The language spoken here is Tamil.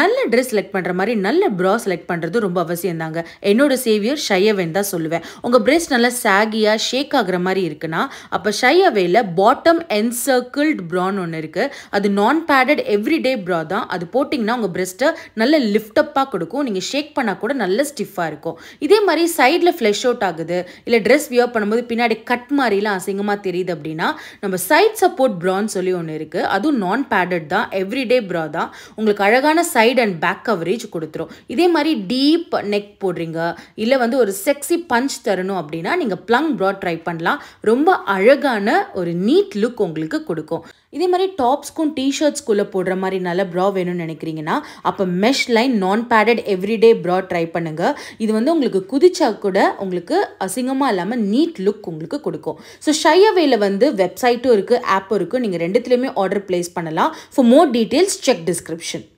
நல்ல ட்ரெஸ் செலக்ட் பண்ணுற மாதிரி நல்ல ப்ரா செலக்ட் பண்ணுறது ரொம்ப அவசியம் தாங்க என்னோட சேவியர் ஷையவேன் தான் சொல்லுவேன் உங்கள் பிரெஸ் நல்லா சாகியாக ஷேக் ஆகிற மாதிரி இருக்குன்னா அப்போ ஷையவேல பாட்டம் என்சர்க்கிள்ட் ப்ரான்னு ஒன்று இருக்குது அது நான் பேடட் எவ்ரிடே ப்ரா தான் அது போட்டிங்கன்னா உங்கள் பிரெஸ்ட்டை நல்ல லிஃப்டப்பாக கொடுக்கும் நீங்கள் ஷேக் பண்ணால் கூட நல்ல ஸ்டிஃபாக இருக்கும் இதே மாதிரி சைடில் ஃப்ளெஷ் அவுட் ஆகுது இல்லை ட்ரெஸ் வியர் பண்ணும்போது பின்னாடி கட் மாதிரிலாம் அசிங்கமாக தெரியுது அப்படின்னா நம்ம சைட் சப்போர்ட் ப்ரான்னு சொல்லி ஒன்று இருக்குது அதுவும் நான் பேடட் தான் எவ்ரிடே ப்ரா தான் உங்களுக்கு அழகான சைடு அண்ட் பேக் கவரேஜ் கொடுத்துரும் இதே மாதிரி டீப் நெக் போடுறீங்க இல்லை வந்து ஒரு செக்ஸி பஞ்ச் தரணும் அப்படின்னா நீங்கள் ப்ளங் ப்ராட் ட்ரை பண்ணலாம் ரொம்ப அழகான ஒரு நீட் லுக் உங்களுக்கு கொடுக்கும் இதே மாதிரி டாப்ஸ்க்கும் டிஷர்ட்ஸ்க்குள்ளே போடுற மாதிரி நல்ல ப்ரா வேணும்னு நினைக்கிறீங்கன்னா அப்போ mesh line non padded everyday bra try பண்ணுங்கள் இது வந்து உங்களுக்கு குதிச்சா கூட உங்களுக்கு அசிங்கமாக இல்லாமல் நீட் லுக் உங்களுக்கு கொடுக்கும் ஸோ ஷையவேல வந்து வெப்சைட்டும் இருக்குது ஆப்பும் இருக்குது நீங்கள் ரெண்டுத்துலேயுமே ஆர்டர் பிளேஸ் பண்ணலாம் for more details check description